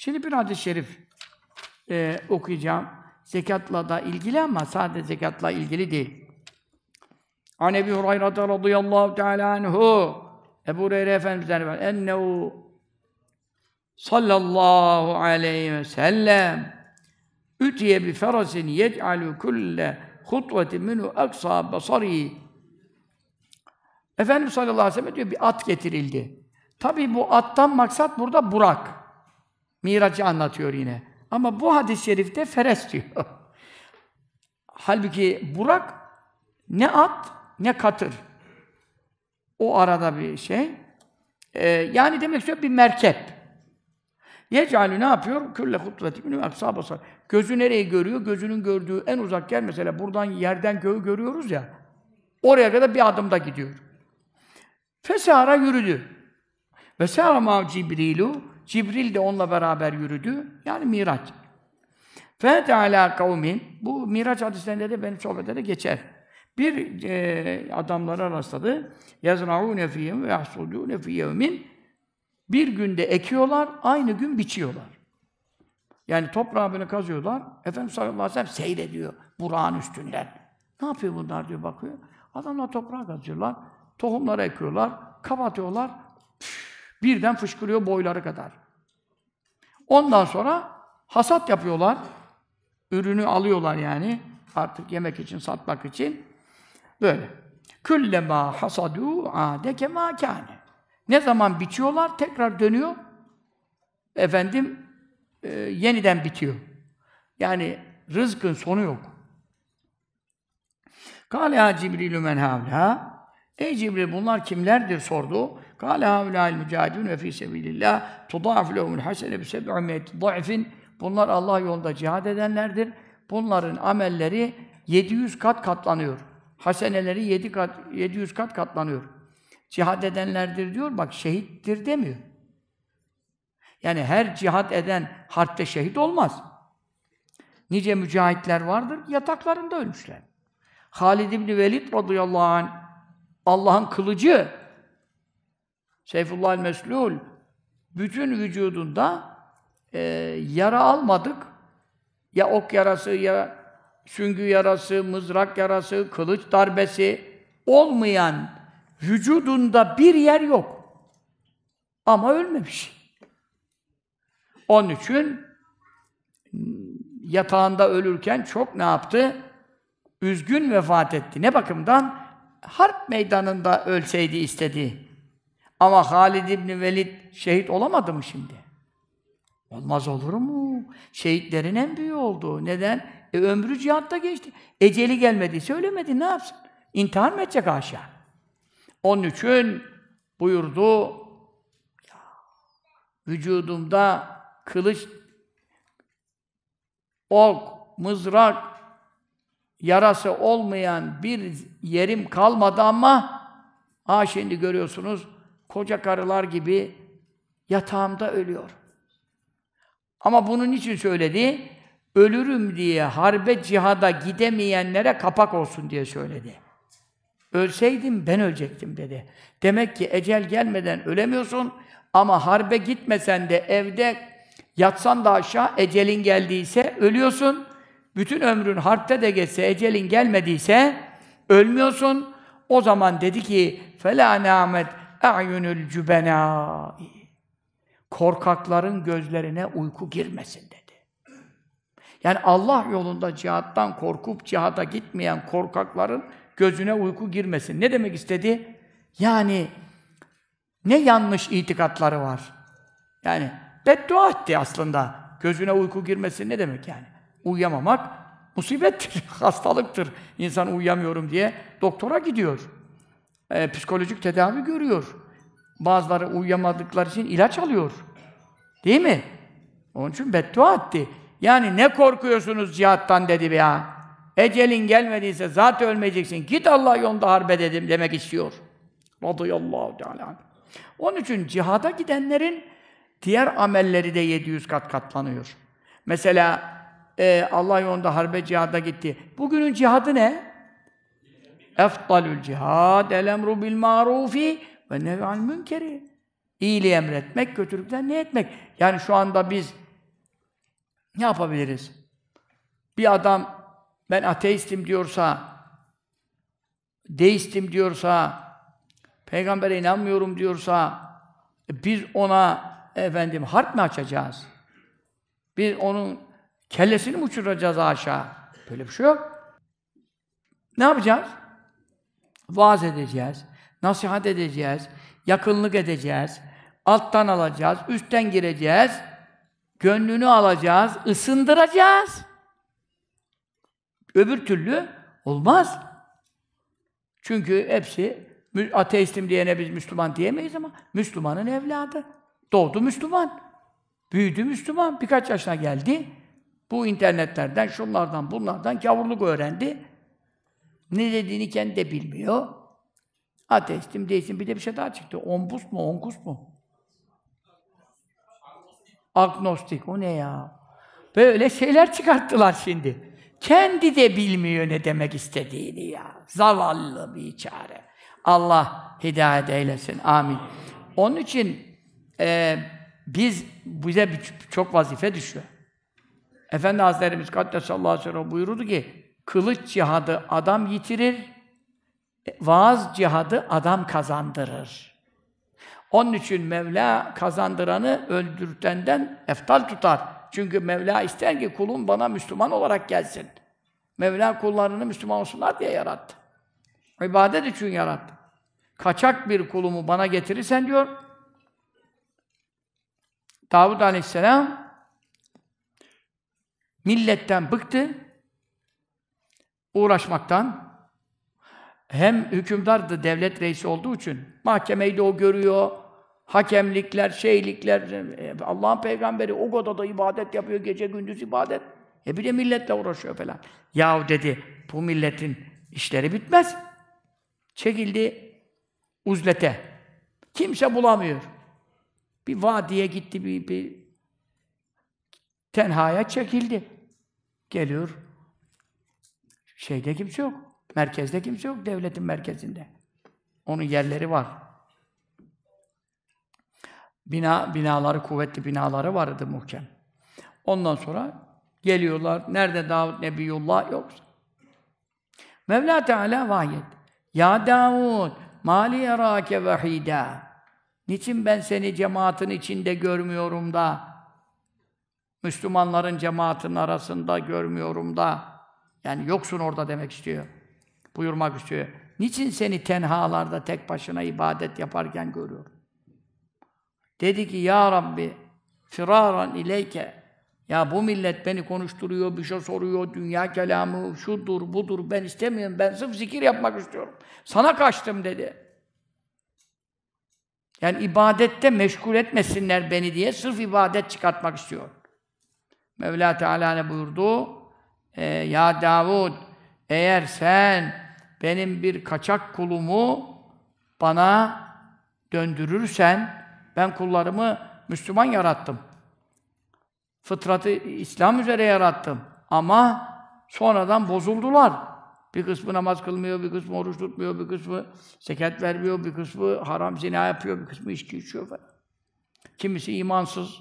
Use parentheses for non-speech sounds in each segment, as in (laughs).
Şimdi bir hadis-i şerif e, okuyacağım. Zekatla da ilgili ama sadece zekatla ilgili değil. An Ebi Hurayra radıyallahu teala anhu Ebu Hureyre Efendimiz'den ennehu sallallahu aleyhi ve sellem ütiye bi ferasin yec'alu kulle hutveti minu aksa basari Efendimiz sallallahu aleyhi ve sellem diyor bir at getirildi. Tabi bu attan maksat burada Burak. Miraç'ı anlatıyor yine. Ama bu hadis-i şerifte feres diyor. (laughs) Halbuki Burak ne at ne katır. O arada bir şey. Ee, yani demek istiyor bir merkep. Yecalu ne yapıyor? Külle hutbeti minü aksabasa. Gözü nereyi görüyor? Gözünün gördüğü en uzak yer mesela buradan yerden göğü görüyoruz ya. Oraya kadar bir adımda gidiyor. Fesara yürüdü. Ve sâra mâ Cibrilu Cibril de onunla beraber yürüdü. Yani Miraç. Fete ala kavmin. Bu Miraç hadislerinde de benim sohbette de geçer. Bir e, adamlara rastladı. Yazra'ûne fîhim ve yahsulûne fî yevmin. Bir günde ekiyorlar, aynı gün biçiyorlar. Yani toprağı böyle kazıyorlar. Efendim sallallahu aleyhi ve sellem seyrediyor Burak'ın üstünden. Ne yapıyor bunlar diyor bakıyor. Adamlar toprağı kazıyorlar. Tohumları ekiyorlar. Kapatıyorlar. Birden fışkırıyor boyları kadar. Ondan sonra hasat yapıyorlar. Ürünü alıyorlar yani. Artık yemek için, satmak için. Böyle. Küllema hasadu ade kema Ne zaman bitiyorlar tekrar dönüyor. Efendim e, yeniden bitiyor. Yani rızkın sonu yok. Kâle ya Cibrilü men Ey Cibril bunlar kimlerdir sordu. Kâle havlâil mücahidûn ve fî sebîlillâh tudâf lehumul hasene bi seb'ûmiyeti Bunlar Allah yolunda cihad edenlerdir. Bunların amelleri 700 kat katlanıyor. Haseneleri 7 kat, 700 kat katlanıyor. Cihad edenlerdir diyor, bak şehittir demiyor. Yani her cihad eden harpte şehit olmaz. Nice mücahitler vardır, yataklarında ölmüşler. Halid İbni Velid radıyallahu anh, Allah'ın kılıcı Seyfullah el-Meslul bütün vücudunda e, yara almadık. Ya ok yarası, ya süngü yarası, mızrak yarası, kılıç darbesi olmayan vücudunda bir yer yok. Ama ölmemiş. Onun için yatağında ölürken çok ne yaptı? Üzgün vefat etti. Ne bakımdan? Harp meydanında ölseydi istedi. Ama Halid İbni Velid şehit olamadı mı şimdi? Olmaz olur mu? Şehitlerin en büyüğü oldu. Neden? E, ömrü cihatta geçti. Eceli gelmedi, söylemedi. Ne yapsın? İntihar mı edecek aşağı? Onun için buyurdu vücudumda kılıç, ok, mızrak yarası olmayan bir yerim kalmadı ama ha şimdi görüyorsunuz koca karılar gibi yatağımda ölüyor. Ama bunun için söyledi, ölürüm diye harbe cihada gidemeyenlere kapak olsun diye söyledi. Ölseydim ben ölecektim dedi. Demek ki ecel gelmeden ölemiyorsun ama harbe gitmesen de evde yatsan da aşağı ecelin geldiyse ölüyorsun. Bütün ömrün harpte de geçse ecelin gelmediyse ölmüyorsun. O zaman dedi ki fela namet اَعْيُنُ الْجُبَنَاءِ Korkakların gözlerine uyku girmesin dedi. Yani Allah yolunda cihattan korkup cihada gitmeyen korkakların gözüne uyku girmesin. Ne demek istedi? Yani ne yanlış itikatları var. Yani beddua etti aslında. Gözüne uyku girmesin ne demek yani? Uyuyamamak musibettir, (laughs) hastalıktır. İnsan uyuyamıyorum diye doktora gidiyor e, psikolojik tedavi görüyor. Bazıları uyuyamadıkları için ilaç alıyor. Değil mi? Onun için beddua etti. Yani ne korkuyorsunuz cihattan dedi ya. Ecelin gelmediyse zaten ölmeyeceksin. Git Allah yolunda harbe dedim demek istiyor. Radıyallahu teala. Onun için cihada gidenlerin diğer amelleri de 700 kat katlanıyor. Mesela e, Allah yolunda harbe cihada gitti. Bugünün cihadı ne? Eftalül cihad el emru bil marufi ve nevi an münkeri. İyiliği emretmek, kötülükten ne etmek? Yani şu anda biz ne yapabiliriz? Bir adam ben ateistim diyorsa, deistim diyorsa, peygambere inanmıyorum diyorsa, e biz ona efendim harp mi açacağız? Biz onun kellesini mi uçuracağız aşağı? Böyle bir şey yok. Ne yapacağız? Vaaz edeceğiz, nasihat edeceğiz, yakınlık edeceğiz, alttan alacağız, üstten gireceğiz, gönlünü alacağız, ısındıracağız. Öbür türlü olmaz. Çünkü hepsi ateistim diyene biz Müslüman diyemeyiz ama Müslümanın evladı. Doğdu Müslüman. Büyüdü Müslüman. Birkaç yaşına geldi. Bu internetlerden, şunlardan, bunlardan kavurluk öğrendi. Ne dediğini kendi de bilmiyor. Ateistim, değilsin. Bir de bir şey daha çıktı. Ombus mu, onkus mu? Agnostik. O ne ya? Böyle şeyler çıkarttılar şimdi. Kendi de bilmiyor ne demek istediğini ya. Zavallı bir çare. Allah hidayet eylesin. Amin. Onun için e, biz bize çok vazife düşüyor. Efendi Hazretlerimiz Kaddesallahu aleyhi ve sellem buyurdu ki Kılıç cihadı adam yitirir, e, vaaz cihadı adam kazandırır. Onun için Mevla kazandıranı öldürtenden eftal tutar. Çünkü Mevla ister ki kulum bana Müslüman olarak gelsin. Mevla kullarını Müslüman olsunlar diye yarattı. İbadet için yarattı. Kaçak bir kulumu bana getirirsen diyor, Davud Aleyhisselam milletten bıktı, uğraşmaktan hem hükümdar da devlet reisi olduğu için mahkemeyi de o görüyor. Hakemlikler, şeylikler, Allah'ın peygamberi o godada ibadet yapıyor, gece gündüz ibadet. E bir de milletle uğraşıyor falan. Yahu dedi, bu milletin işleri bitmez. Çekildi uzlete. Kimse bulamıyor. Bir vadiye gitti, bir, bir tenhaya çekildi. Geliyor, Şeyde kimse yok. Merkezde kimse yok, devletin merkezinde. Onun yerleri var. Bina, binaları, kuvvetli binaları vardı muhkem. Ondan sonra geliyorlar. Nerede Davud Nebiyullah yoksa. Mevla Teala vahyet. Ya Davud, mali yerake vahide. Niçin ben seni cemaatin içinde görmüyorum da, Müslümanların cemaatin arasında görmüyorum da, yani yoksun orada demek istiyor. Buyurmak istiyor. Niçin seni tenhalarda tek başına ibadet yaparken görüyorum? Dedi ki ya Rabbi firaran ileyke ya bu millet beni konuşturuyor, bir şey soruyor, dünya kelamı şudur, budur, ben istemiyorum, ben sırf zikir yapmak istiyorum. Sana kaçtım dedi. Yani ibadette meşgul etmesinler beni diye sırf ibadet çıkartmak istiyor. Mevla Teala ne buyurdu? e, ya Davud eğer sen benim bir kaçak kulumu bana döndürürsen ben kullarımı Müslüman yarattım. Fıtratı İslam üzere yarattım. Ama sonradan bozuldular. Bir kısmı namaz kılmıyor, bir kısmı oruç tutmuyor, bir kısmı seket vermiyor, bir kısmı haram zina yapıyor, bir kısmı içki içiyor falan. Kimisi imansız.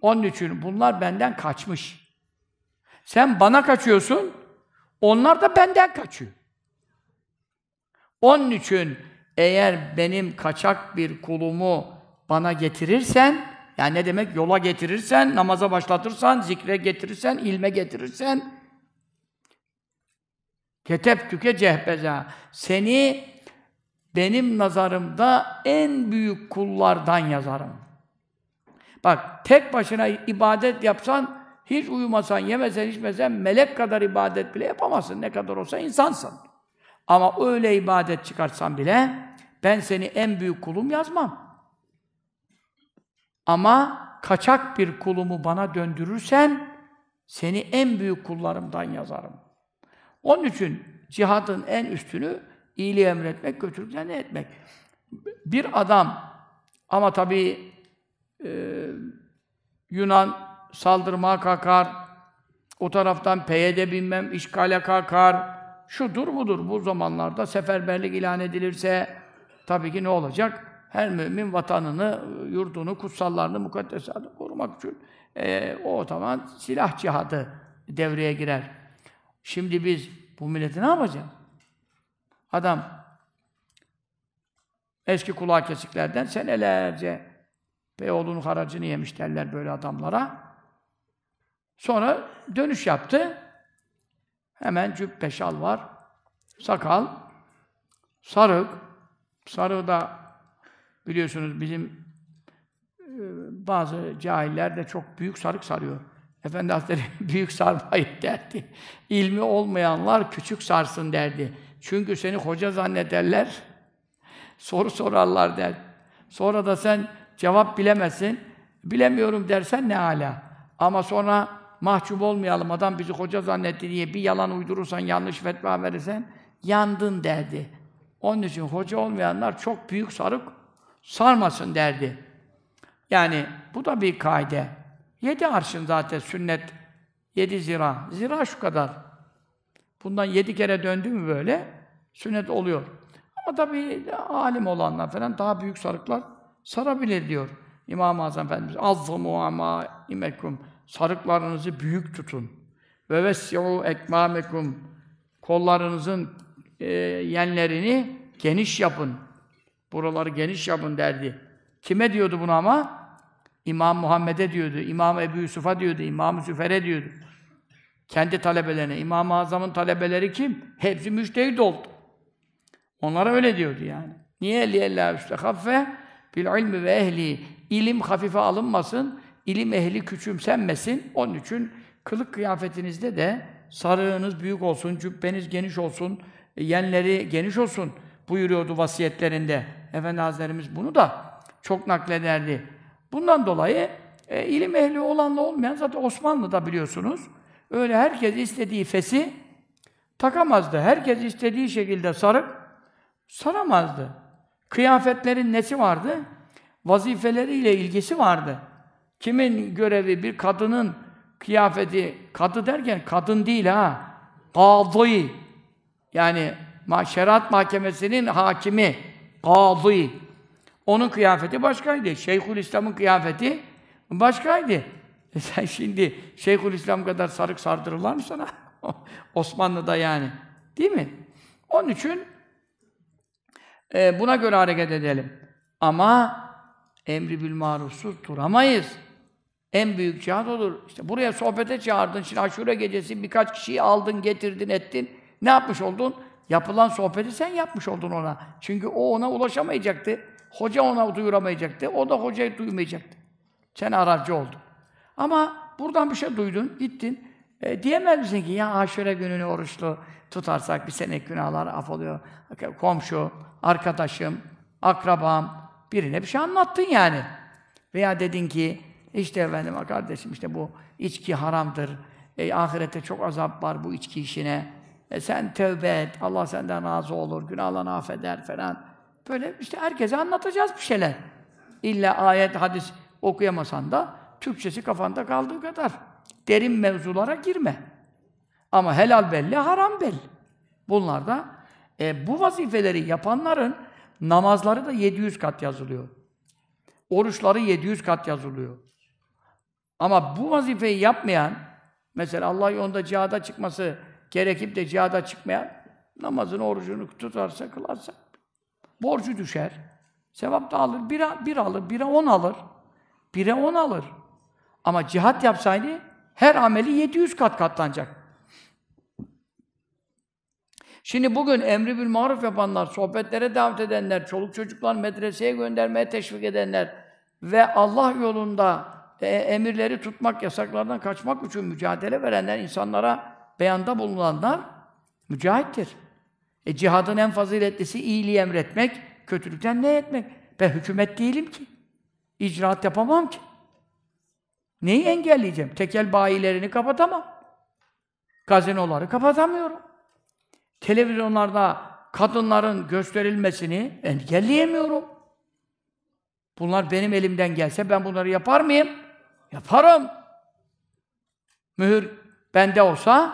Onun için bunlar benden kaçmış. Sen bana kaçıyorsun, onlar da benden kaçıyor. Onun için eğer benim kaçak bir kulumu bana getirirsen, yani ne demek? Yola getirirsen, namaza başlatırsan, zikre getirirsen, ilme getirirsen, ketep tüke cehbeza, seni benim nazarımda en büyük kullardan yazarım. Bak, tek başına ibadet yapsan, hiç uyumasan, yemesen, içmesen melek kadar ibadet bile yapamazsın. Ne kadar olsa insansın. Ama öyle ibadet çıkartsan bile ben seni en büyük kulum yazmam. Ama kaçak bir kulumu bana döndürürsen seni en büyük kullarımdan yazarım. Onun için cihadın en üstünü iyiliği emretmek, kötülükten etmek. Bir adam ama tabii e, Yunan saldırma kalkar, o taraftan PYD bilmem işgale kalkar, şudur budur bu zamanlarda seferberlik ilan edilirse tabii ki ne olacak? Her mümin vatanını, yurdunu, kutsallarını, mukaddesatını korumak için e, o zaman silah cihadı devreye girer. Şimdi biz bu milleti ne yapacağız? Adam eski kulağı kesiklerden senelerce Beyoğlu'nun haracını yemiş derler böyle adamlara. Sonra dönüş yaptı. Hemen cübbe şal var. Sakal. Sarık. Sarığı da biliyorsunuz bizim e, bazı cahiller de çok büyük sarık sarıyor. Efendi Hazretleri (laughs) büyük sarmayın derdi. İlmi olmayanlar küçük sarsın derdi. Çünkü seni hoca zannederler, soru sorarlar der. Sonra da sen cevap bilemezsin. Bilemiyorum dersen ne hala. Ama sonra mahcup olmayalım. Adam bizi hoca zannetti diye bir yalan uydurursan, yanlış fetva verirsen yandın derdi. Onun için hoca olmayanlar çok büyük sarık sarmasın derdi. Yani bu da bir kaide. Yedi arşın zaten sünnet. Yedi zira. Zira şu kadar. Bundan yedi kere döndü mü böyle sünnet oluyor. Ama tabii alim olanlar falan daha büyük sarıklar sarabilir diyor. İmam-ı Azam Efendimiz azzamu ama imekum sarıklarınızı büyük tutun. Ve vesyu ekmamekum kollarınızın e, yenlerini geniş yapın. Buraları geniş yapın derdi. Kime diyordu bunu ama? İmam Muhammed'e diyordu, İmam Ebu Yusuf'a diyordu, İmam Züfer'e diyordu. Kendi talebelerine. İmam-ı Azam'ın talebeleri kim? Hepsi müştehid oldu. Onlara öyle diyordu yani. Niye li ella üstehaffe bil ilmi ve ehli ilim hafife alınmasın ilim ehli küçümsenmesin. Onun için kılık kıyafetinizde de sarığınız büyük olsun, cübbeniz geniş olsun, e, yenleri geniş olsun buyuruyordu vasiyetlerinde. Efendi Hazretlerimiz bunu da çok naklederdi. Bundan dolayı e, ilim ehli olanla olmayan zaten Osmanlı'da biliyorsunuz. Öyle herkes istediği fesi takamazdı. Herkes istediği şekilde sarıp saramazdı. Kıyafetlerin nesi vardı? Vazifeleriyle ilgisi vardı. Kimin görevi? Bir kadının kıyafeti. Kadı derken kadın değil ha. Kadı. Yani şeriat mahkemesinin hakimi. Kadı. Onun kıyafeti başkaydı. Şeyhül İslam'ın kıyafeti başkaydı. E sen şimdi Şeyhül İslam kadar sarık sardırırlar mı sana? (laughs) Osmanlı'da yani. Değil mi? Onun için e, buna göre hareket edelim. Ama emri bil marufsuz duramayız. En büyük cihad olur. İşte buraya sohbete çağırdın, şimdi aşure gecesi birkaç kişiyi aldın, getirdin, ettin. Ne yapmış oldun? Yapılan sohbeti sen yapmış oldun ona. Çünkü o ona ulaşamayacaktı. Hoca ona duyuramayacaktı. O da hocayı duymayacaktı. Sen aracı oldun. Ama buradan bir şey duydun, gittin. E, diyemez misin ki ya aşure gününü oruçlu tutarsak bir sene günahlar af oluyor. Komşu, arkadaşım, akrabam birine bir şey anlattın yani. Veya dedin ki işte efendime kardeşim işte bu içki haramdır. E, ahirette çok azap var bu içki işine. E, sen tövbe et. Allah senden razı olur. Günahlarını affeder falan. Böyle işte herkese anlatacağız bir şeyler. İlla ayet, hadis okuyamasan da Türkçesi kafanda kaldığı kadar. Derin mevzulara girme. Ama helal belli, haram belli. Bunlar da e, bu vazifeleri yapanların namazları da 700 kat yazılıyor. Oruçları 700 kat yazılıyor. Ama bu vazifeyi yapmayan, mesela Allah yolunda cihada çıkması gerekip de cihada çıkmayan, namazını, orucunu tutarsa, kılarsa, borcu düşer, sevap da alır, bira, bir alır, bire on alır, bire on alır. Ama cihat yapsaydı, her ameli 700 kat katlanacak. Şimdi bugün emri bil maruf yapanlar, sohbetlere davet edenler, çoluk çocuklar medreseye göndermeye teşvik edenler ve Allah yolunda e, emirleri tutmak, yasaklardan kaçmak için mücadele verenler, insanlara beyanda bulunanlar mücahittir. E cihadın en faziletlisi iyiliği emretmek, kötülükten ne etmek? Ben hükümet değilim ki. İcraat yapamam ki. Neyi engelleyeceğim? Tekel bayilerini kapatamam. Gazinoları kapatamıyorum. Televizyonlarda kadınların gösterilmesini engelleyemiyorum. Bunlar benim elimden gelse ben bunları yapar mıyım? Yaparım. Mühür bende olsa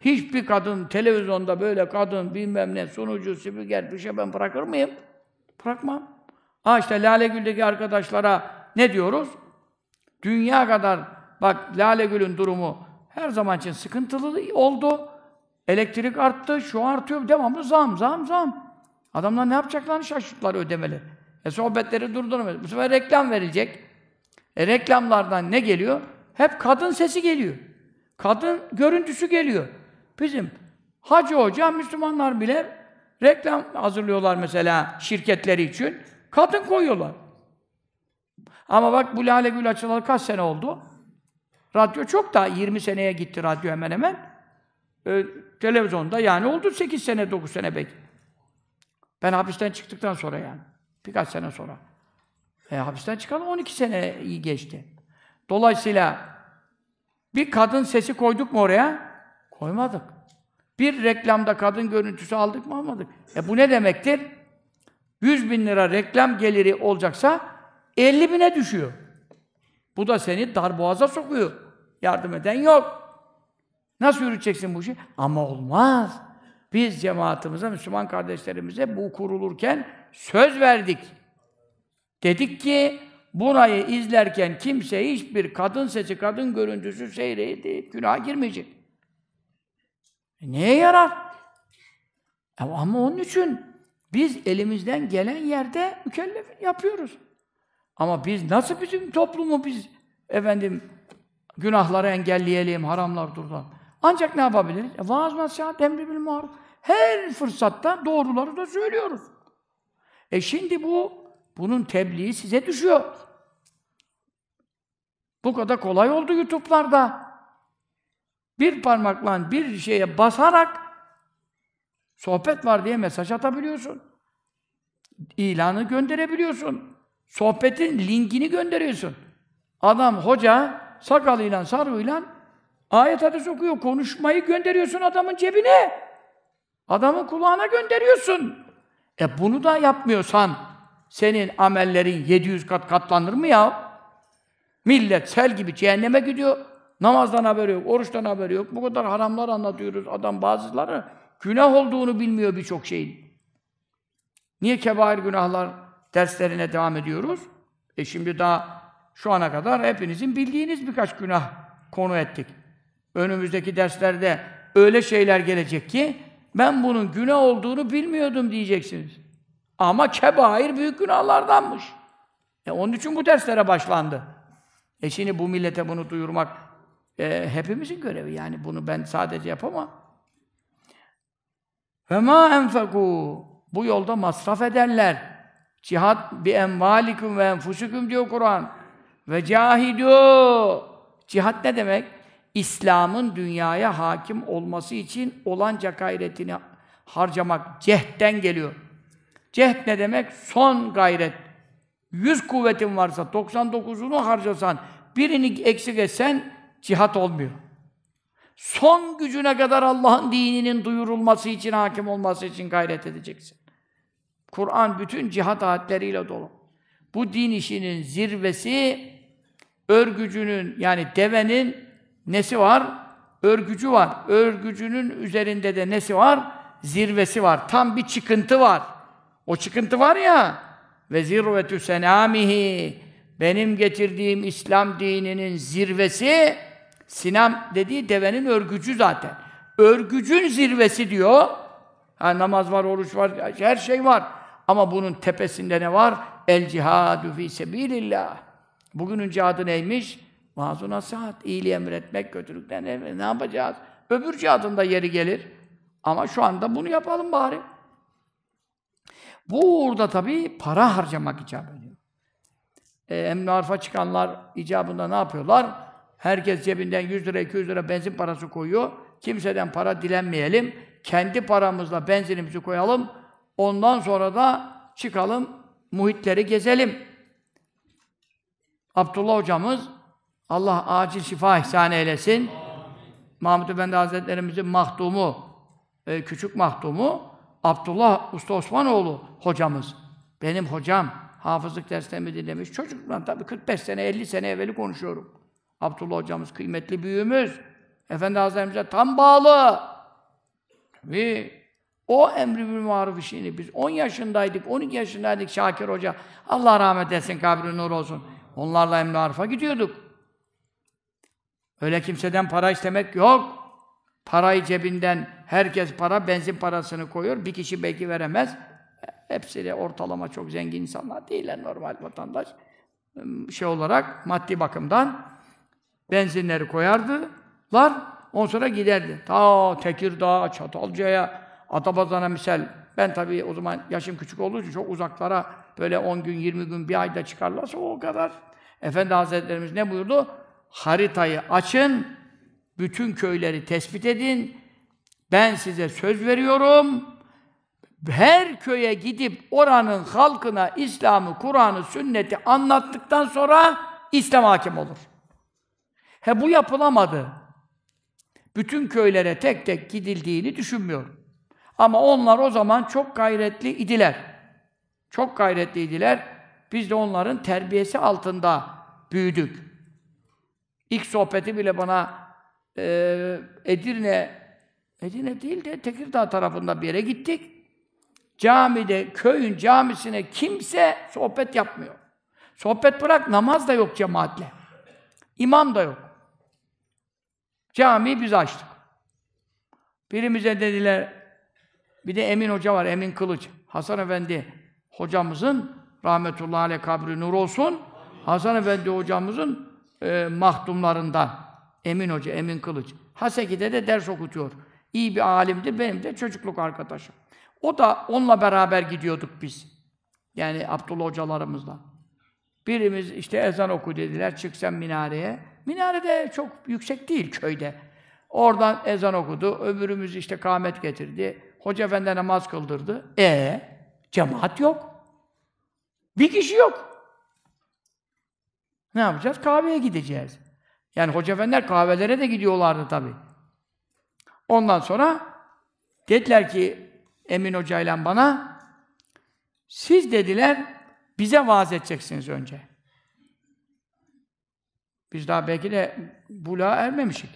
hiçbir kadın televizyonda böyle kadın bilmem ne sunucu, spiker bir şey ben bırakır mıyım? Bırakmam. Ha işte Lale Gül'deki arkadaşlara ne diyoruz? Dünya kadar bak Lale Gül'ün durumu her zaman için sıkıntılı oldu. Elektrik arttı, şu artıyor. Devamlı zam, zam, zam. Adamlar ne yapacaklarını şaşırttılar ödemeli. E sohbetleri durdurmuyor. Bu sefer reklam verecek. E, reklamlardan ne geliyor? Hep kadın sesi geliyor. Kadın görüntüsü geliyor. Bizim hacı hoca Müslümanlar bile reklam hazırlıyorlar mesela şirketleri için. Kadın koyuyorlar. Ama bak bu Lale Gül açılalı kaç sene oldu? Radyo çok daha 20 seneye gitti radyo hemen hemen. Ee, televizyonda yani oldu 8 sene 9 sene belki. Ben hapisten çıktıktan sonra yani. Birkaç sene sonra. E, hapisten çıkalım, 12 sene geçti. Dolayısıyla bir kadın sesi koyduk mu oraya? Koymadık. Bir reklamda kadın görüntüsü aldık mı almadık. E bu ne demektir? 100 bin lira reklam geliri olacaksa 50 bine düşüyor. Bu da seni darboğaza sokuyor. Yardım eden yok. Nasıl yürüteceksin bu işi? Ama olmaz. Biz cemaatimize, Müslüman kardeşlerimize bu kurulurken söz verdik. Dedik ki burayı izlerken kimse hiçbir kadın sesi, kadın görüntüsü seyreyi değil, günaha girmeyecek. E, neye yarar? E, ama onun için biz elimizden gelen yerde mükellef yapıyoruz. Ama biz nasıl bizim toplumu biz efendim günahları engelleyelim, haramlar durduralım. Ancak ne yapabiliriz? E, vaaz nasihat, emri bil maruf. Her fırsatta doğruları da söylüyoruz. E şimdi bu bunun tebliği size düşüyor. Bu kadar kolay oldu YouTube'larda. Bir parmakla bir şeye basarak sohbet var diye mesaj atabiliyorsun. İlanı gönderebiliyorsun. Sohbetin linkini gönderiyorsun. Adam hoca sakalıyla sarığıyla ayet hadis okuyor. Konuşmayı gönderiyorsun adamın cebine. Adamın kulağına gönderiyorsun. E bunu da yapmıyorsan senin amellerin 700 kat katlanır mı ya? Millet sel gibi cehenneme gidiyor. Namazdan haberi yok, oruçtan haberi yok. Bu kadar haramlar anlatıyoruz. Adam bazıları günah olduğunu bilmiyor birçok şeyin. Niye kebair günahlar derslerine devam ediyoruz? E şimdi daha şu ana kadar hepinizin bildiğiniz birkaç günah konu ettik. Önümüzdeki derslerde öyle şeyler gelecek ki ben bunun günah olduğunu bilmiyordum diyeceksiniz. Ama kebair büyük günahlardanmış. E onun için bu derslere başlandı. E şimdi bu millete bunu duyurmak e, hepimizin görevi yani bunu ben sadece yapamam. Ve ma enfeku bu yolda masraf ederler. Cihat bi envalikum ve enfusukum diyor Kur'an. Ve cahidu. Cihat ne demek? İslam'ın dünyaya hakim olması için olanca gayretini harcamak cehden geliyor. Cehd ne demek? Son gayret. Yüz kuvvetin varsa, 99'unu harcasan, birini eksik etsen cihat olmuyor. Son gücüne kadar Allah'ın dininin duyurulması için, hakim olması için gayret edeceksin. Kur'an bütün cihat ayetleriyle dolu. Bu din işinin zirvesi örgücünün yani devenin nesi var? Örgücü var. Örgücünün üzerinde de nesi var? Zirvesi var. Tam bir çıkıntı var. O çıkıntı var ya ve zirvetü senamihi benim getirdiğim İslam dininin zirvesi Sinem dediği devenin örgücü zaten. Örgücün zirvesi diyor. Ha, namaz var, oruç var, her şey var. Ama bunun tepesinde ne var? El cihadu fi sebilillah. Bugünün cihadı neymiş? Vaaz-ı nasihat, iyiliği emretmek, kötülükten ne yapacağız? Öbür cihadın da yeri gelir. Ama şu anda bunu yapalım bari. Bu uğurda tabii para harcamak icap ediyor. E, emni arfa çıkanlar icabında ne yapıyorlar? Herkes cebinden 100 lira, 200 lira benzin parası koyuyor. Kimseden para dilenmeyelim. Kendi paramızla benzinimizi koyalım. Ondan sonra da çıkalım, muhitleri gezelim. Abdullah hocamız, Allah acil şifa ihsan eylesin. Amin. Mahmud Efendi Hazretlerimizin mahdumu, e, küçük mahdumu, Abdullah Usta Osmanoğlu hocamız, benim hocam, hafızlık mi dinlemiş. Çocuktan tabii 45 sene, 50 sene evveli konuşuyorum. Abdullah hocamız kıymetli büyüğümüz. Efendi Hazretimiz'e tam bağlı. Ve o emri bir maruf işini biz 10 yaşındaydık, 12 yaşındaydık Şakir Hoca. Allah rahmet etsin, kabri nur olsun. Onlarla emri arifa gidiyorduk. Öyle kimseden para istemek yok. Parayı cebinden Herkes para, benzin parasını koyuyor. Bir kişi belki veremez. Hepsi de ortalama çok zengin insanlar değiller normal vatandaş. Şey olarak maddi bakımdan benzinleri koyardılar. On sonra giderdi. Ta Tekirdağ, Çatalca'ya, Atabazan'a misal. Ben tabii o zaman yaşım küçük olduğu için çok uzaklara böyle 10 gün, 20 gün, bir ayda çıkarlarsa o kadar. Efendi Hazretlerimiz ne buyurdu? Haritayı açın, bütün köyleri tespit edin, ben size söz veriyorum. Her köye gidip oranın halkına İslam'ı, Kur'an'ı, sünneti anlattıktan sonra İslam hakim olur. He bu yapılamadı. Bütün köylere tek tek gidildiğini düşünmüyorum. Ama onlar o zaman çok gayretli idiler. Çok gayretli idiler. Biz de onların terbiyesi altında büyüdük. İlk sohbeti bile bana e, Edirne Medine değil de Tekirdağ tarafında bir yere gittik. Camide, köyün camisine kimse sohbet yapmıyor. Sohbet bırak, namaz da yok cemaatle. İmam da yok. Camiyi biz açtık. Birimize dediler, bir de Emin Hoca var, Emin Kılıç. Hasan Efendi hocamızın, rahmetullahi aleyh kabri nur olsun, Hasan Efendi hocamızın e, mahdumlarından. Emin Hoca, Emin Kılıç. Haseki'de de ders okutuyor iyi bir alimdi, benim de çocukluk arkadaşım. O da onunla beraber gidiyorduk biz. Yani Abdullah hocalarımızla. Birimiz işte ezan oku dediler, çık sen minareye. Minarede çok yüksek değil köyde. Oradan ezan okudu, öbürümüz işte kâhmet getirdi. Hoca efendi namaz kıldırdı. E cemaat yok. Bir kişi yok. Ne yapacağız? Kahveye gideceğiz. Yani hoca efendiler kahvelere de gidiyorlardı tabii. Ondan sonra dediler ki Emin Hoca ile bana siz dediler bize vaaz edeceksiniz önce. Biz daha belki de buluğa ermemişik.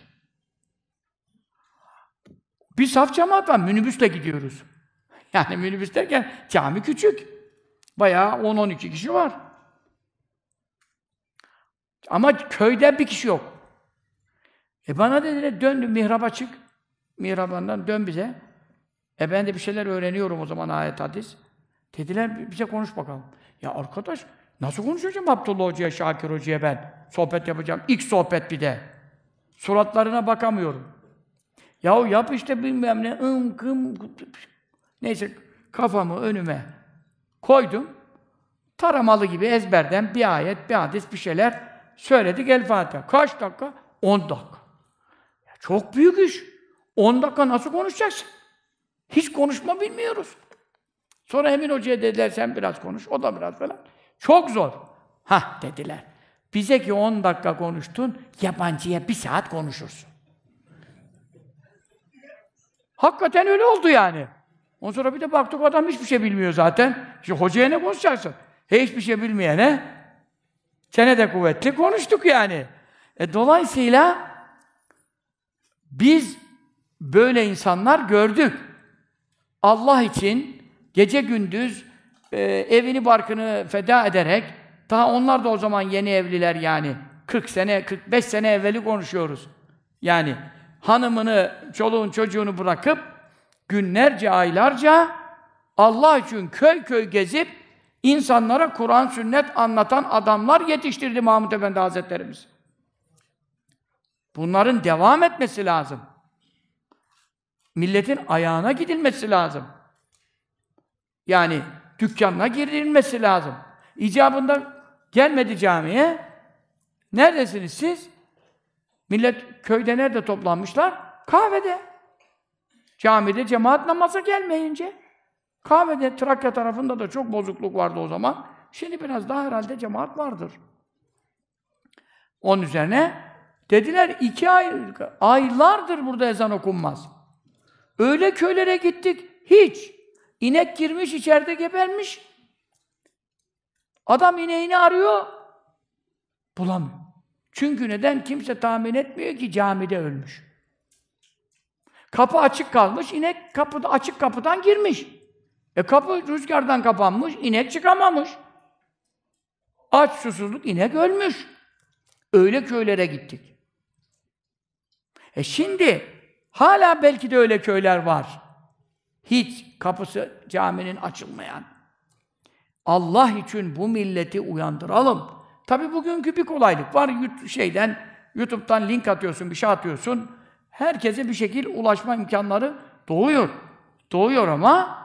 Bir saf cemaat var, minibüsle gidiyoruz. (laughs) Yani minibüs derken cami küçük. Bayağı 10-12 kişi var. Ama köyde bir kişi yok. E bana dediler döndüm mihraba çık mihrabandan dön bize. E ben de bir şeyler öğreniyorum o zaman ayet hadis. Dediler bize konuş bakalım. Ya arkadaş nasıl konuşacağım Abdullah Hoca'ya, Şakir Hoca'ya ben? Sohbet yapacağım. İlk sohbet bir de. Suratlarına bakamıyorum. Yahu yap işte bilmem ne, ım kım, neyse kafamı önüme koydum. Taramalı gibi ezberden bir ayet, bir hadis, bir şeyler söyledik El Fatiha. Kaç dakika? 10 dakika. Ya çok büyük iş. 10 dakika nasıl konuşacaksın? Hiç konuşma bilmiyoruz. Sonra Emin Hoca'ya dediler sen biraz konuş, o da biraz falan. Çok zor. Ha dediler. Bize ki 10 dakika konuştun, yabancıya bir saat konuşursun. Hakikaten öyle oldu yani. Ondan sonra bir de baktık adam hiçbir şey bilmiyor zaten. Şimdi hocaya ne konuşacaksın? hiçbir şey bilmeyene çene de kuvvetli konuştuk yani. E, dolayısıyla biz Böyle insanlar gördük. Allah için gece gündüz e, evini barkını feda ederek daha onlar da o zaman yeni evliler yani 40 sene 45 sene evveli konuşuyoruz. Yani hanımını, çoluğun çocuğunu bırakıp günlerce, aylarca Allah için köy köy gezip insanlara Kur'an, sünnet anlatan adamlar yetiştirdi Mahmud Efendi Hazretlerimiz. Bunların devam etmesi lazım milletin ayağına gidilmesi lazım. Yani dükkanına girilmesi lazım. İcabında gelmedi camiye. Neredesiniz siz? Millet köyde nerede toplanmışlar? Kahvede. Camide cemaat namaza gelmeyince. Kahvede, Trakya tarafında da çok bozukluk vardı o zaman. Şimdi biraz daha herhalde cemaat vardır. Onun üzerine dediler iki ay, aylardır burada ezan okunmaz. Öyle köylere gittik, hiç. İnek girmiş, içeride gebermiş. Adam ineğini arıyor, bulamıyor. Çünkü neden? Kimse tahmin etmiyor ki camide ölmüş. Kapı açık kalmış, inek kapıda, açık kapıdan girmiş. E kapı rüzgardan kapanmış, inek çıkamamış. Aç susuzluk inek ölmüş. Öyle köylere gittik. E şimdi Hala belki de öyle köyler var. Hiç kapısı caminin açılmayan. Allah için bu milleti uyandıralım. Tabi bugünkü bir kolaylık var. Şeyden, YouTube'dan link atıyorsun, bir şey atıyorsun. Herkese bir şekil ulaşma imkanları doğuyor. Doğuyor ama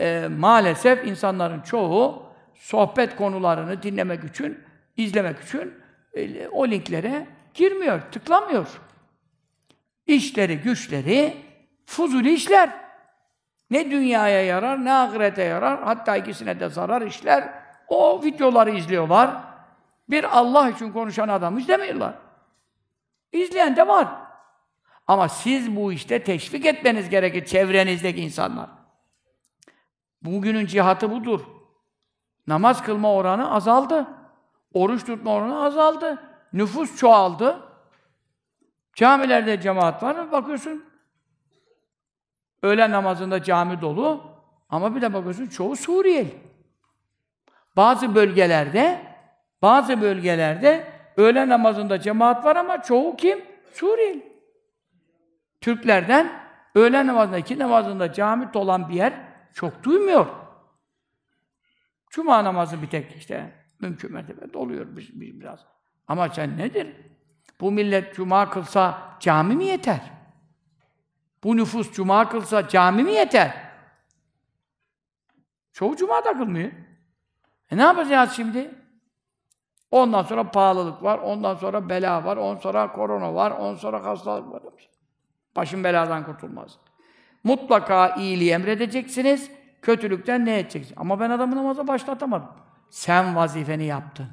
e, maalesef insanların çoğu sohbet konularını dinlemek için, izlemek için e, o linklere girmiyor, tıklamıyor işleri, güçleri fuzul işler. Ne dünyaya yarar, ne ahirete yarar, hatta ikisine de zarar işler. O videoları izliyorlar. Bir Allah için konuşan adam izlemiyorlar. İzleyen de var. Ama siz bu işte teşvik etmeniz gerekir çevrenizdeki insanlar. Bugünün cihatı budur. Namaz kılma oranı azaldı. Oruç tutma oranı azaldı. Nüfus çoğaldı. Camilerde cemaat var mı? Bakıyorsun öğlen namazında cami dolu ama bir de bakıyorsun çoğu Suriyeli. Bazı bölgelerde bazı bölgelerde öğlen namazında cemaat var ama çoğu kim? Suriyeli. Türklerden öğlen namazında, iki namazında cami dolan bir yer çok duymuyor. Cuma namazı bir tek işte mümkün mertebe doluyor biz, biz biraz. Ama sen nedir? Bu millet cuma kılsa cami mi yeter? Bu nüfus cuma kılsa cami mi yeter? Çoğu cuma da kılmıyor. E ne yapacağız şimdi? Ondan sonra pahalılık var, ondan sonra bela var, ondan sonra korona var, ondan sonra hastalık var. Başın beladan kurtulmaz. Mutlaka iyiliği emredeceksiniz, kötülükten ne edeceksiniz? Ama ben adamı namaza başlatamadım. Sen vazifeni yaptın.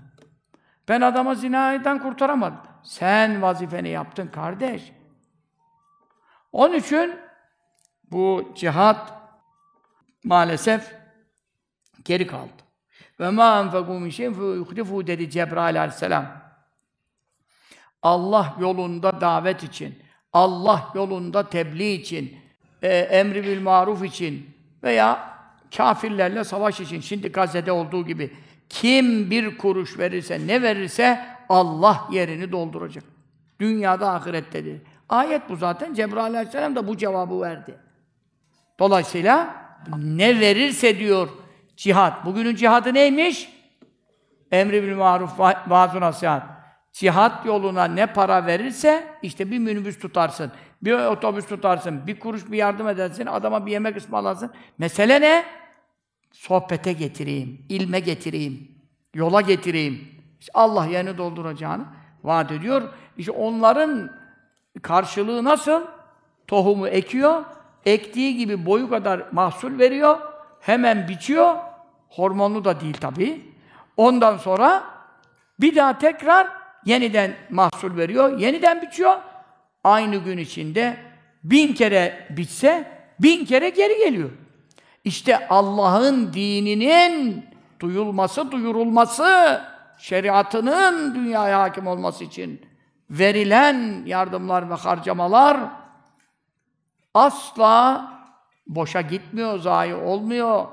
Ben adama zinadan kurtaramadım. Sen vazifeni yaptın kardeş. Onun için bu cihat maalesef geri kaldı. Ve ma enfeku min şeyin yuhlifu dedi Cebrail aleyhisselam. Allah yolunda davet için, Allah yolunda tebliğ için, e, emri bil maruf için veya kafirlerle savaş için, şimdi Gazze'de olduğu gibi kim bir kuruş verirse, ne verirse Allah yerini dolduracak. Dünyada ahirette dedi. Ayet bu zaten. Cebrail aleyhisselam da bu cevabı verdi. Dolayısıyla ne verirse diyor cihat. Bugünün cihadı neymiş? Emri bil maruf vaaz nasihat. Cihat yoluna ne para verirse işte bir minibüs tutarsın, bir otobüs tutarsın, bir kuruş bir yardım edersin, adama bir yemek ısmarlarsın. Mesele ne? Sohbete getireyim, ilme getireyim, yola getireyim, işte Allah yerini dolduracağını vaat ediyor. İşte onların karşılığı nasıl? Tohumu ekiyor, ektiği gibi boyu kadar mahsul veriyor, hemen biçiyor, hormonlu da değil tabii. Ondan sonra bir daha tekrar yeniden mahsul veriyor, yeniden biçiyor. Aynı gün içinde bin kere bitse, bin kere geri geliyor. İşte Allah'ın dininin duyulması, duyurulması, şeriatının dünyaya hakim olması için verilen yardımlar ve harcamalar asla boşa gitmiyor, zayi olmuyor.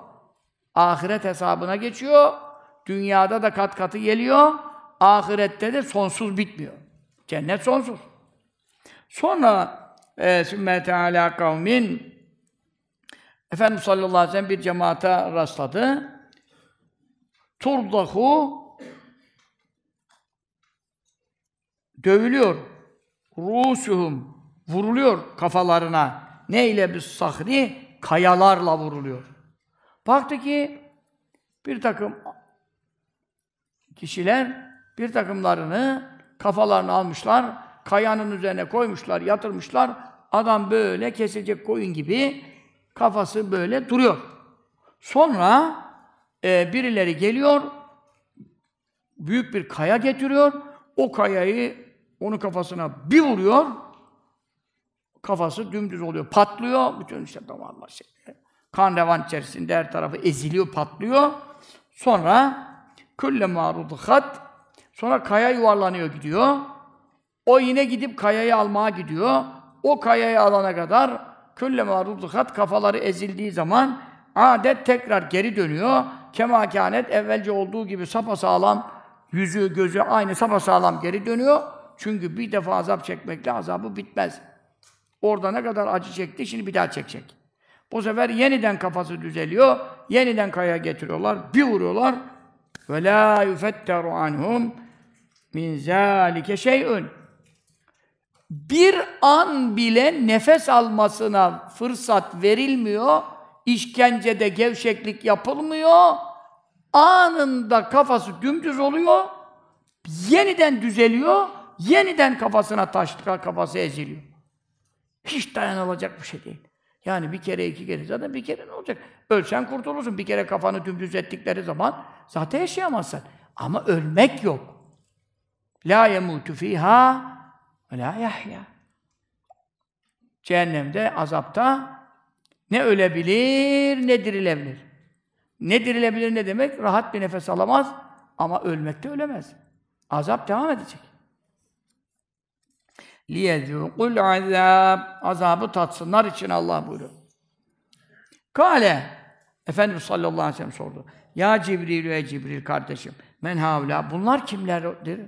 Ahiret hesabına geçiyor. Dünyada da kat katı geliyor. Ahirette de sonsuz bitmiyor. Cennet sonsuz. Sonra e, sümme teala kavmin Efendimiz sallallahu aleyhi ve sellem bir cemaate rastladı. Turdahu dövülüyor. Rusuhum vuruluyor kafalarına. Ne ile bir sahri kayalarla vuruluyor. Baktı ki bir takım kişiler bir takımlarını kafalarını almışlar, kayanın üzerine koymuşlar, yatırmışlar. Adam böyle kesilecek koyun gibi kafası böyle duruyor. Sonra e, birileri geliyor, büyük bir kaya getiriyor. O kayayı onu kafasına bir vuruyor, kafası dümdüz oluyor. Patlıyor, bütün işte damarlar şey. Kan revan içerisinde her tarafı eziliyor, patlıyor. Sonra külle marudhat sonra kaya yuvarlanıyor gidiyor. O yine gidip kayayı almaya gidiyor. O kayayı alana kadar külle marudhat kafaları ezildiği zaman adet tekrar geri dönüyor. Kemakanet evvelce olduğu gibi sapasağlam yüzü, gözü aynı sapasağlam geri dönüyor. Çünkü bir defa azap çekmekle azabı bitmez. Orada ne kadar acı çekti, şimdi bir daha çekecek. Bu sefer yeniden kafası düzeliyor, yeniden kaya getiriyorlar, bir vuruyorlar. Ve la yufettaru anhum min zalike şey'ün. Bir an bile nefes almasına fırsat verilmiyor, işkencede gevşeklik yapılmıyor, anında kafası dümdüz oluyor, yeniden düzeliyor, yeniden kafasına taş, kafası eziliyor. Hiç dayanılacak bir şey değil. Yani bir kere iki kere zaten bir kere ne olacak? Ölsen kurtulursun. Bir kere kafanı dümdüz ettikleri zaman zaten yaşayamazsın. Ama ölmek yok. La yemutu fiha ve la yahya. Cehennemde, azapta ne ölebilir ne dirilebilir. Ne dirilebilir ne demek? Rahat bir nefes alamaz ama ölmekte ölemez. Azap devam edecek. لِيَذُقُ azab Azabı tatsınlar için Allah buyuruyor. Kale Efendimiz sallallahu aleyhi ve sellem sordu. Ya Cibril ve Cibril kardeşim. Men havla. Bunlar kimlerdir?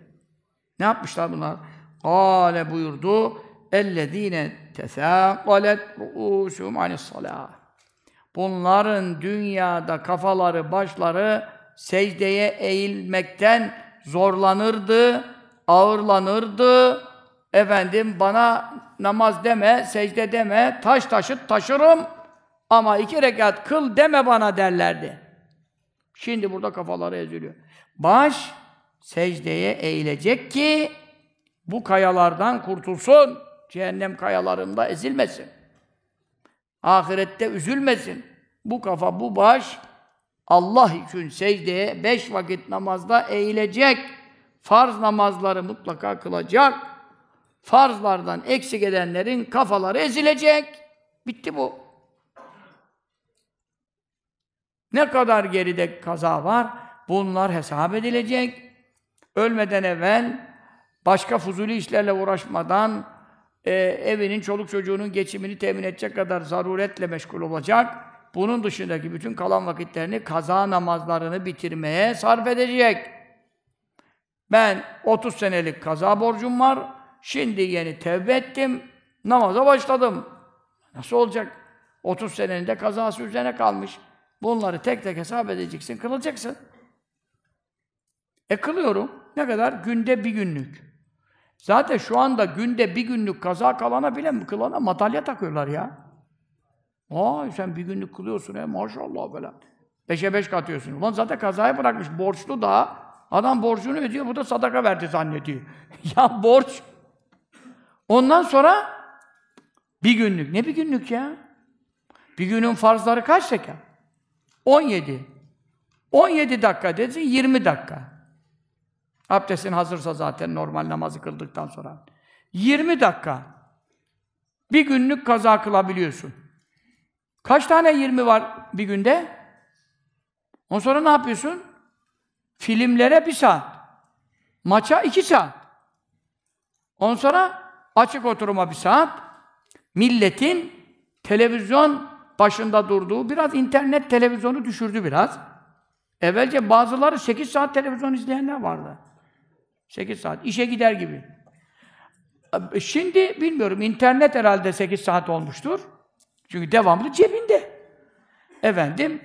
Ne yapmışlar bunlar? Kale buyurdu. اَلَّذ۪ينَ تَثَاقَلَتْ رُؤُسُهُمْ عَنِ الصَّلَاةِ Bunların dünyada kafaları, başları secdeye eğilmekten zorlanırdı, ağırlanırdı, efendim bana namaz deme, secde deme, taş taşıt taşırım ama iki rekat kıl deme bana derlerdi. Şimdi burada kafaları eziliyor. Baş secdeye eğilecek ki bu kayalardan kurtulsun. Cehennem kayalarında ezilmesin. Ahirette üzülmesin. Bu kafa, bu baş Allah için secdeye beş vakit namazda eğilecek. Farz namazları mutlaka kılacak farzlardan eksik edenlerin kafaları ezilecek. Bitti bu. Ne kadar geride kaza var? Bunlar hesap edilecek. Ölmeden evvel başka fuzuli işlerle uğraşmadan e, evinin, çoluk çocuğunun geçimini temin edecek kadar zaruretle meşgul olacak. Bunun dışındaki bütün kalan vakitlerini kaza namazlarını bitirmeye sarf edecek. Ben 30 senelik kaza borcum var. Şimdi yeni tevbe ettim, namaza başladım. Nasıl olacak? 30 senenin de kazası üzerine kalmış. Bunları tek tek hesap edeceksin, kılacaksın. E kılıyorum. Ne kadar? Günde bir günlük. Zaten şu anda günde bir günlük kaza kalana bile mi kılana madalya takıyorlar ya. Aa sen bir günlük kılıyorsun ya maşallah böyle. Beşe beş katıyorsun. Ulan zaten kazayı bırakmış borçlu da adam borcunu ödüyor bu da sadaka verdi zannediyor. (laughs) ya borç Ondan sonra bir günlük. Ne bir günlük ya? Bir günün farzları kaç rekat? 17. 17 dakika dedin 20 dakika. Abdestin hazırsa zaten normal namazı kıldıktan sonra. 20 dakika. Bir günlük kaza kılabiliyorsun. Kaç tane 20 var bir günde? Ondan sonra ne yapıyorsun? Filmlere bir saat. Maça iki saat. Ondan sonra açık oturuma bir saat, milletin televizyon başında durduğu, biraz internet televizyonu düşürdü biraz. Evvelce bazıları 8 saat televizyon izleyenler vardı. 8 saat, işe gider gibi. Ee, şimdi bilmiyorum, internet herhalde 8 saat olmuştur. Çünkü devamlı cebinde. Efendim,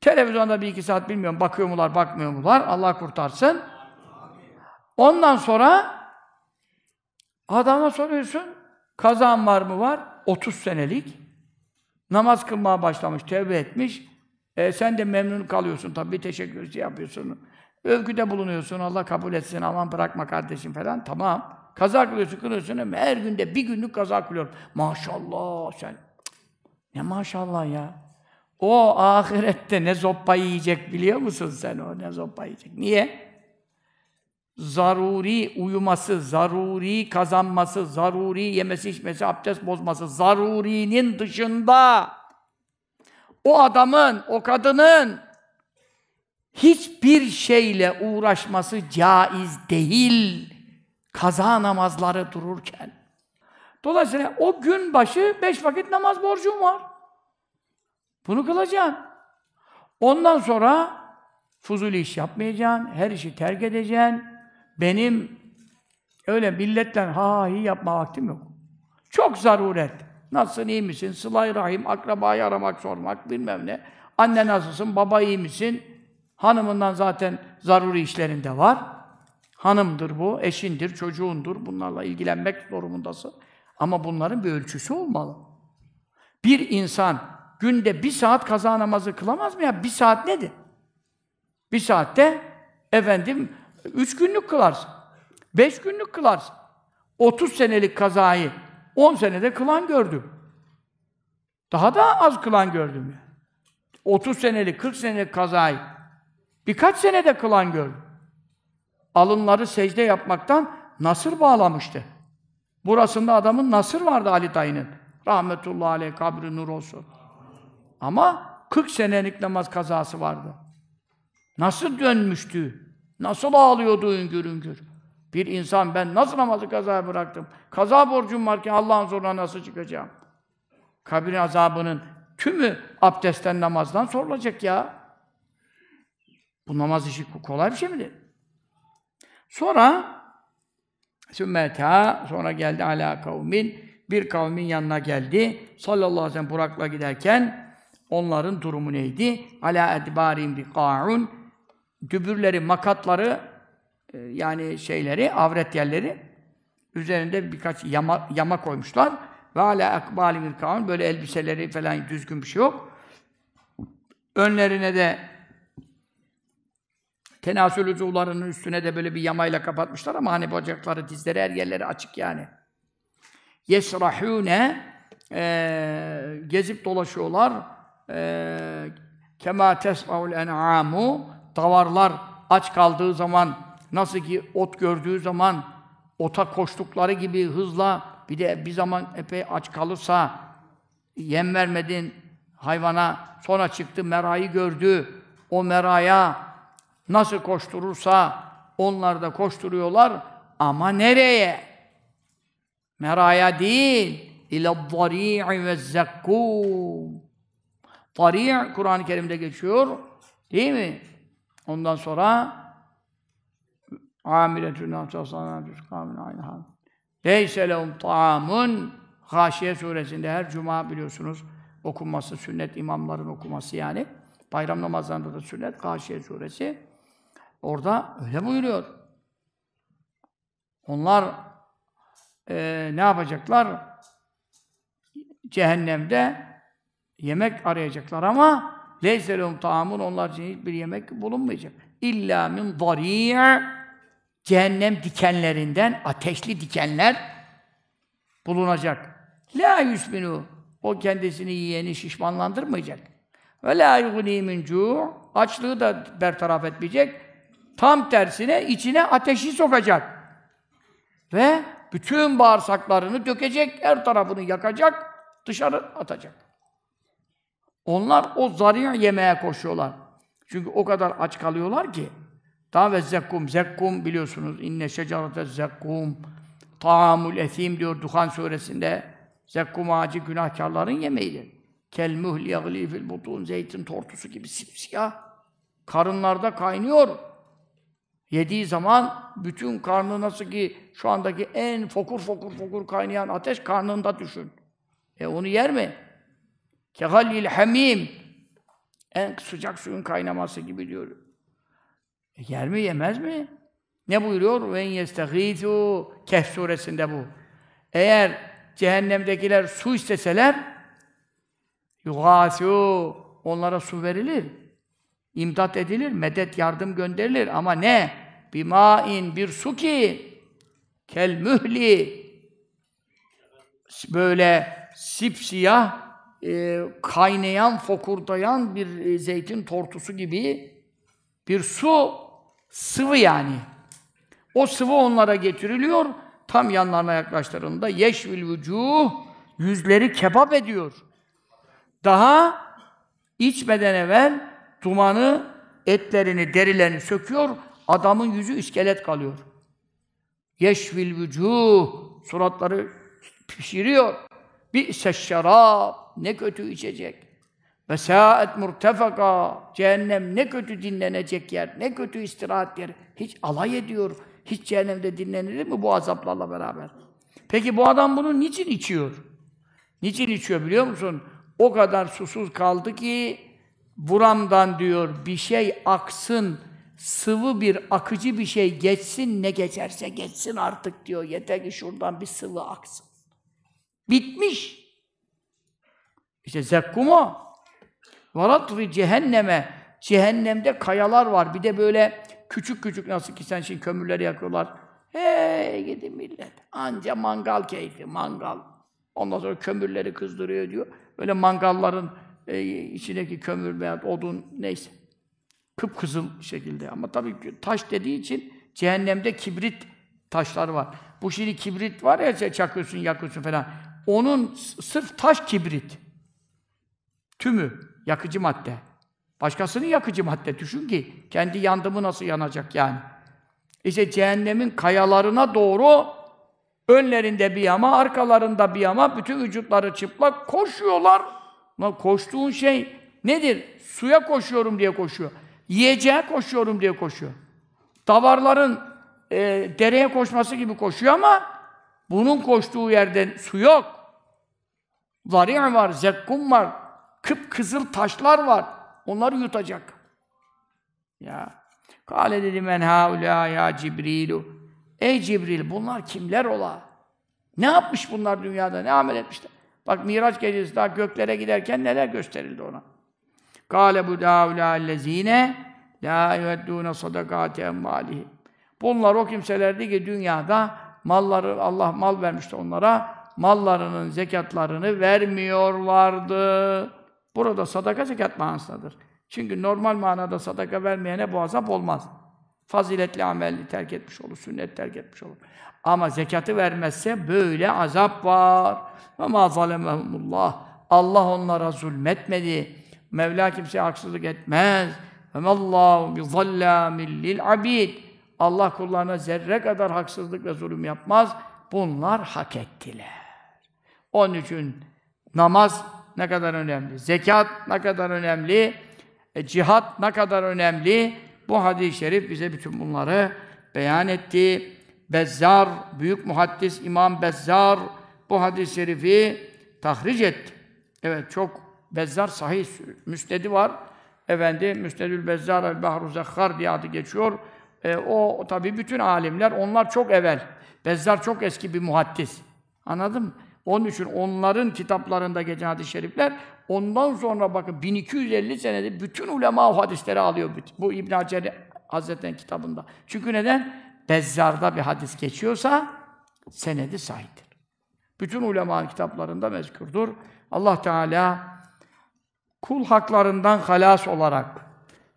televizyonda bir iki saat bilmiyorum, bakıyor mular, bakmıyor mular, Allah kurtarsın. Ondan sonra Adama soruyorsun, kazan var mı var? 30 senelik. Namaz kılmaya başlamış, tevbe etmiş. E, sen de memnun kalıyorsun tabii, teşekkür şey yapıyorsun. Övgüde bulunuyorsun, Allah kabul etsin, aman bırakma kardeşim falan. Tamam. Kaza kılıyorsun, kılıyorsun ama her günde bir günlük kaza kılıyorum. Maşallah sen. Ne maşallah ya. O ahirette ne zoppa yiyecek biliyor musun sen o ne zoppa yiyecek. Niye? zaruri uyuması, zaruri kazanması, zaruri yemesi, içmesi, abdest bozması, zarurinin dışında o adamın, o kadının hiçbir şeyle uğraşması caiz değil. Kaza namazları dururken. Dolayısıyla o gün başı beş vakit namaz borcum var. Bunu kılacağım. Ondan sonra fuzuli iş yapmayacaksın, her işi terk edeceksin, benim öyle milletle ha iyi yapma vaktim yok. Çok zaruret. Nasılsın, iyi misin? Sıla-i rahim, akrabayı aramak, sormak, bilmem ne. Anne nasılsın, baba iyi misin? Hanımından zaten zaruri işlerinde var. Hanımdır bu, eşindir, çocuğundur. Bunlarla ilgilenmek zorundasın. Ama bunların bir ölçüsü olmalı. Bir insan günde bir saat kaza namazı kılamaz mı ya? Bir saat nedir? Bir saatte efendim Üç günlük kılarsın. Beş günlük kılarsın. Otuz senelik kazayı on senede kılan gördüm. Daha da az kılan gördüm yani. Otuz senelik, kırk senelik kazayı birkaç senede kılan gördüm. Alınları secde yapmaktan nasır bağlamıştı. Burasında adamın nasır vardı Ali dayının. Rahmetullahi aleyh kabri nur olsun. Ama 40 senelik namaz kazası vardı. Nasıl dönmüştü? Nasıl ağlıyordu üngür üngür. Bir insan ben nasıl namazı kazaya bıraktım? Kaza borcum varken Allah'ın zoruna nasıl çıkacağım? Kabir azabının tümü abdestten namazdan sorulacak ya. Bu namaz işi kolay bir şey midir? Sonra sümmeta sonra geldi ala kavmin bir kavmin yanına geldi. Sallallahu aleyhi ve sellem Burak'la giderken onların durumu neydi? Ala edbarin bi ka'un gübürleri, makatları e, yani şeyleri, avret yerleri üzerinde birkaç yama, yama koymuşlar. Ve hala akbalimil kavm böyle elbiseleri falan düzgün bir şey yok. Önlerine de tenasül uzuvlarının üstüne de böyle bir yamayla kapatmışlar ama hani bacakları, dizleri, her yerleri açık yani. Yesrahune e, gezip dolaşıyorlar. E, Kema tesraul en'amu Davarlar aç kaldığı zaman, nasıl ki ot gördüğü zaman ota koştukları gibi hızla bir de bir zaman epey aç kalırsa yem vermedin hayvana sonra çıktı merayı gördü o meraya nasıl koşturursa onlar da koşturuyorlar ama nereye? Meraya değil ile dari'i ve zekkum. Dari' Kur'an-ı Kerim'de geçiyor. Değil mi? Ondan sonra amiretün aynı Leyse lehum ta'amun Haşiye suresinde her cuma biliyorsunuz okunması sünnet imamların okuması yani. Bayram namazlarında da sünnet Haşiye suresi. Orada öyle buyuruyor. Onlar e, ne yapacaklar? Cehennemde yemek arayacaklar ama leyselum taamun onlar için hiçbir yemek bulunmayacak. İlla min dari'i cehennem dikenlerinden ateşli dikenler bulunacak. La yusminu o kendisini yiyeni şişmanlandırmayacak. Ve la yugni min açlığı da bertaraf etmeyecek. Tam tersine içine ateşi sokacak. Ve bütün bağırsaklarını dökecek, her tarafını yakacak, dışarı atacak. Onlar o zariya yemeye koşuyorlar. Çünkü o kadar aç kalıyorlar ki. Ta ve zekkum, zekkum biliyorsunuz. İnne şecarete zekkum. Taamul esim diyor Duhan suresinde. Zekkum ağacı günahkarların yemeğidir. Kel mühl yagli fil butun zeytin tortusu gibi simsiyah. Karınlarda kaynıyor. Yediği zaman bütün karnı nasıl ki şu andaki en fokur fokur fokur kaynayan ateş karnında düşün. E onu yer mi? Kehallil hamim. En sıcak suyun kaynaması gibi diyor. E, yer mi yemez mi? Ne buyuruyor? Ve yestehizu Kehf suresinde bu. Eğer cehennemdekiler su isteseler yugasu onlara su verilir. İmdat edilir, medet, yardım gönderilir ama ne? Bimain bir su ki kel mühli böyle sipsiyah e, kaynayan, fokurdayan bir e, zeytin tortusu gibi bir su, sıvı yani. O sıvı onlara getiriliyor, tam yanlarına yaklaştığında yeşvil vücuh, yüzleri kebap ediyor. Daha içmeden evvel dumanı, etlerini, derilerini söküyor, adamın yüzü iskelet kalıyor. Yeşvil vücuh, suratları pişiriyor. Bir şarap, ne kötü içecek. Ve saat murtefaka. Cehennem ne kötü dinlenecek yer, ne kötü istirahat yer Hiç alay ediyor. Hiç cehennemde dinlenir mi bu azaplarla beraber? Peki bu adam bunu niçin içiyor? Niçin içiyor biliyor musun? O kadar susuz kaldı ki buramdan diyor bir şey aksın, sıvı bir akıcı bir şey geçsin ne geçerse geçsin artık diyor. Yeter ki şuradan bir sıvı aksın. Bitmiş. İşte zekkumu varatri cehenneme cehennemde kayalar var. Bir de böyle küçük küçük nasıl ki sen şimdi kömürleri yakıyorlar. Hey gidin millet. Anca mangal keyfi, mangal. Ondan sonra kömürleri kızdırıyor diyor. Böyle mangalların e, içindeki kömür veya odun neyse. Kıpkızıl şekilde. Ama tabii taş dediği için cehennemde kibrit taşlar var. Bu şimdi kibrit var ya çakıyorsun, yakıyorsun falan. Onun sırf taş kibrit. Tümü yakıcı madde. Başkasının yakıcı madde. Düşün ki kendi yandımı nasıl yanacak yani. İşte cehennemin kayalarına doğru önlerinde bir yama, arkalarında bir yama, bütün vücutları çıplak koşuyorlar. Ama koştuğun şey nedir? Suya koşuyorum diye koşuyor. Yiyeceğe koşuyorum diye koşuyor. Davarların e, dereye koşması gibi koşuyor ama bunun koştuğu yerden su yok. Varim var, zekkum var, kıpkızıl taşlar var. Onları yutacak. Ya. Kale dedi men haula ya Cibrilu. Ey Cibril bunlar kimler ola? Ne yapmış bunlar dünyada? Ne amel etmişler? Bak Miraç gecesi daha göklere giderken neler gösterildi ona. Kale bu davla lezine la yu'duna sadakati mali. Bunlar o kimselerdi ki dünyada malları Allah mal vermişti onlara mallarının zekatlarını vermiyorlardı. Burada sadaka zekat manasındadır. Çünkü normal manada sadaka vermeyene bu azap olmaz. Faziletli ameli terk etmiş olur, sünnet terk etmiş olur. Ama zekatı vermezse böyle azap var. Ve ma zalemehumullah. Allah onlara zulmetmedi. Mevla kimseye haksızlık etmez. Ve mallahu bi zallamin lil abid. Allah kullarına zerre kadar haksızlık ve zulüm yapmaz. Bunlar hak ettiler. Onun için namaz ne kadar önemli, zekat ne kadar önemli, e, cihat ne kadar önemli. Bu hadis-i şerif bize bütün bunları beyan etti. Bezzar, büyük muhaddis İmam Bezzar bu hadis-i şerifi tahric etti. Evet çok Bezzar sahih müstedi var. Efendi müstedül Bezzar el Bahru Zekhar diye adı geçiyor. E, o tabii bütün alimler onlar çok evvel. Bezzar çok eski bir muhaddis. Anladın mı? Onun için onların kitaplarında geçen hadis-i şerifler ondan sonra bakın 1250 senede bütün ulema o hadisleri alıyor. Bu İbn Hacer Hazretleri'nin kitabında. Çünkü neden? Bezzar'da bir hadis geçiyorsa senedi sahiptir. Bütün ulemanın kitaplarında mezkurdur. Allah Teala kul haklarından halas olarak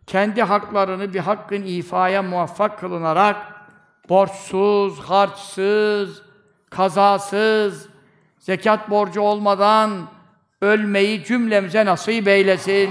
kendi haklarını bir hakkın ifaya muvaffak kılınarak borçsuz, harçsız, kazasız, zekat borcu olmadan ölmeyi cümlemize nasip eylesin.